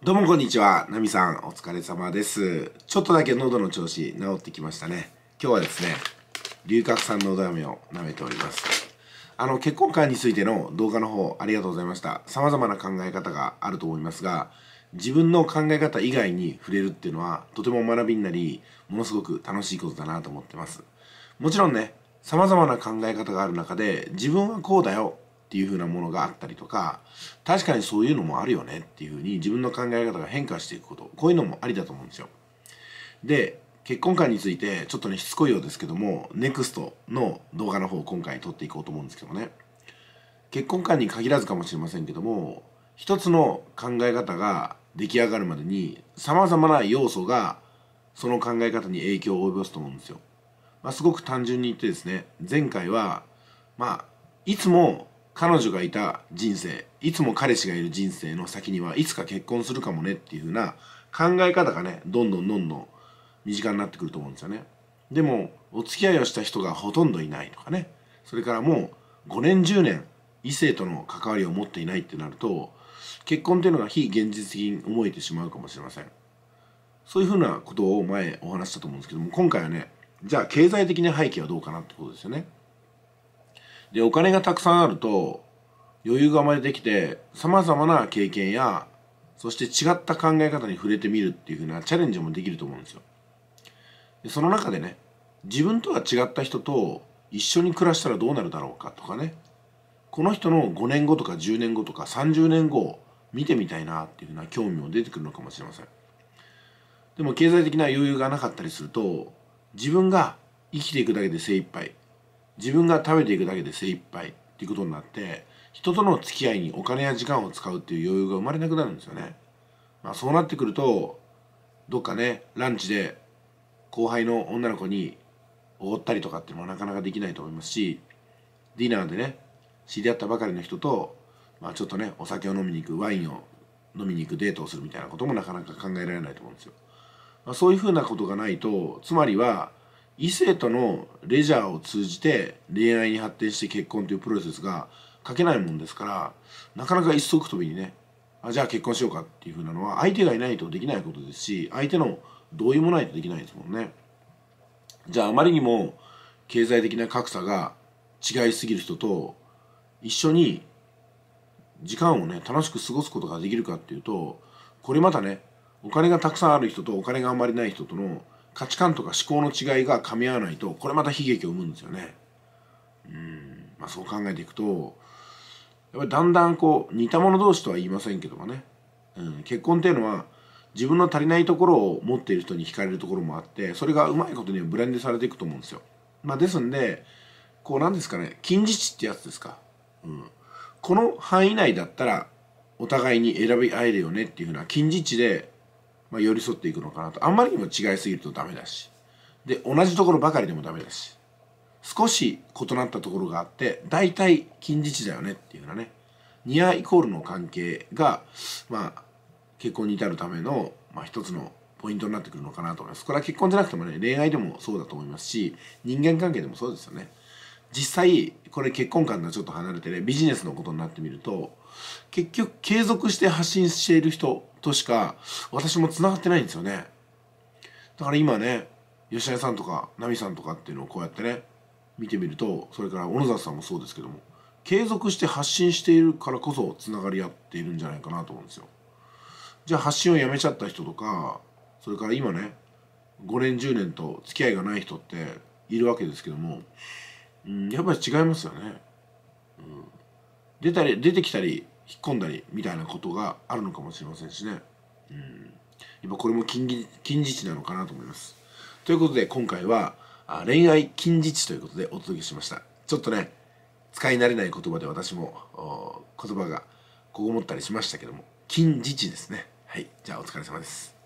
どうもこんにちは、ナミさん、お疲れ様です。ちょっとだけ喉の調子治ってきましたね。今日はですね、龍角散の飴を舐めております。あの、結婚観についての動画の方、ありがとうございました。様々な考え方があると思いますが、自分の考え方以外に触れるっていうのは、とても学びになり、ものすごく楽しいことだなと思ってます。もちろんね、様々な考え方がある中で、自分はこうだよっていう風なものがあったりとか確かにそういうのもあるよねっていう風に自分の考え方が変化していくことこういうのもありだと思うんですよ。で結婚観についてちょっとねしつこいようですけども NEXT の動画の方を今回撮っていこうと思うんですけどもね結婚観に限らずかもしれませんけども一つの考え方が出来上がるまでにさまざまな要素がその考え方に影響を及ぼすと思うんですよ。まあ、すごく単純に言ってですね前回はまあいつも彼女がいた人生いつも彼氏がいる人生の先にはいつか結婚するかもねっていう風な考え方がねどんどんどんどん身近になってくると思うんですよねでもお付き合いをした人がほとんどいないとかねそれからもう5年10年異性との関わりを持っていないってなると結婚っていうのが非現実的に思えてしまうかもしれませんそういうふうなことを前お話したと思うんですけども今回はねじゃあ経済的な背景はどうかなってことですよねで、お金がたくさんあると、余裕が生まれてきて、様々な経験や、そして違った考え方に触れてみるっていうふうなチャレンジもできると思うんですよ。でその中でね、自分とは違った人と一緒に暮らしたらどうなるだろうかとかね、この人の5年後とか10年後とか30年後見てみたいなっていうふうな興味も出てくるのかもしれません。でも経済的な余裕がなかったりすると、自分が生きていくだけで精一杯自分が食べていくだけで精一杯っていうことになって人との付き合いにお金や時間を使うっていう余裕が生まれなくなるんですよね。まあ、そうなってくるとどっかねランチで後輩の女の子におごったりとかっていうのもなかなかできないと思いますしディナーでね知り合ったばかりの人と、まあ、ちょっとねお酒を飲みに行くワインを飲みに行くデートをするみたいなこともなかなか考えられないと思うんですよ。まあ、そういうふうなことがないとつまりは異性とのレジャーを通じて恋愛に発展して結婚というプロセスが書けないもんですからなかなか一足飛びにねあじゃあ結婚しようかっていうふうなのは相手がいないとできないことですし相手の同意もないとできないですもんねじゃああまりにも経済的な格差が違いすぎる人と一緒に時間をね楽しく過ごすことができるかっていうとこれまたねお金がたくさんある人とお金があんまりない人との価値観とか思考の違いが噛み合わないとこれまた悲劇を生むんですよね。うんまあ、そう考えていくとやっぱりだんだんこう似た者同士とは言いませんけどもね、うん、結婚っていうのは自分の足りないところを持っている人に惹かれるところもあってそれがうまいことにはブレンドされていくと思うんですよ。まあ、ですんでこうなんですかね近似値ってやつですか、うん、この範囲内だったらお互いに選び合えるよねっていうふうな近似値でまあ、寄り添っていくのかなとあんまりにも違いすぎるとダメだしで同じところばかりでもダメだし少し異なったところがあって大体近似値だよねっていうようなねニアイコールの関係が、まあ、結婚に至るための、まあ、一つのポイントになってくるのかなと思います。これは結婚じゃなくてもね、恋愛でもそうだと思いますし、人間関係でもそうですよね。実際これ結婚観がちょっと離れてねビジネスのことになってみると結局継続して発信している人としか私もつながってないんですよねだから今ね吉田さんとか奈美さんとかっていうのをこうやってね見てみるとそれから小野沢さんもそうですけども継続して発信しているからこそつながり合っているんじゃないかなと思うんですよじゃあ発信をやめちゃった人とかそれから今ね5年10年と付き合いがない人っているわけですけどもうん、やっぱり違いますよね、うん、出たり出てきたり引っ込んだりみたいなことがあるのかもしれませんしね、うん、今これも近近似値なのかなと思いますということで今回は恋愛近似値ということでお届けしましたちょっとね使い慣れない言葉で私も言葉がこうもったりしましたけども近似値ですねはいじゃあお疲れ様です